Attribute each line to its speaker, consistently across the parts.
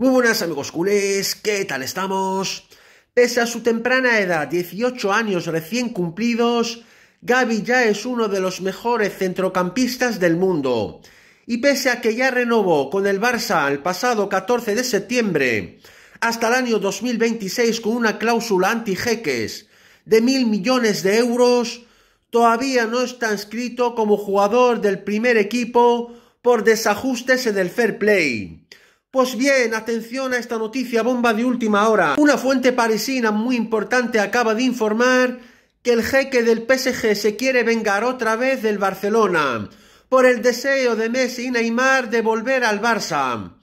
Speaker 1: Muy buenas amigos culés, ¿qué tal estamos? Pese a su temprana edad, 18 años recién cumplidos, Gaby ya es uno de los mejores centrocampistas del mundo. Y pese a que ya renovó con el Barça el pasado 14 de septiembre, hasta el año 2026 con una cláusula anti-jeques de mil millones de euros, todavía no está inscrito como jugador del primer equipo por desajustes en el fair play. Pues bien, atención a esta noticia bomba de última hora. Una fuente parisina muy importante acaba de informar que el jeque del PSG se quiere vengar otra vez del Barcelona por el deseo de Messi y Neymar de volver al Barça.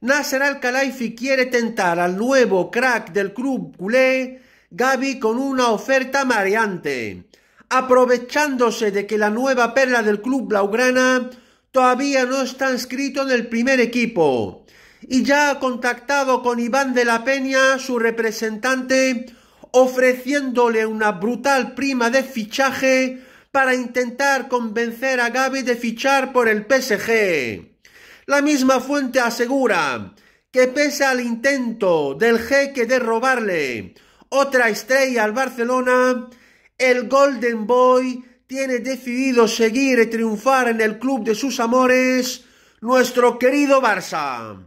Speaker 1: Nasser Al-Khelaifi quiere tentar al nuevo crack del club culé, Gaby, con una oferta mareante, aprovechándose de que la nueva perla del club blaugrana todavía no está inscrito en el primer equipo y ya ha contactado con Iván de la Peña, su representante, ofreciéndole una brutal prima de fichaje para intentar convencer a Gaby de fichar por el PSG. La misma fuente asegura que pese al intento del jeque de robarle otra estrella al Barcelona, el Golden Boy tiene decidido seguir y triunfar en el club de sus amores, nuestro querido Barça.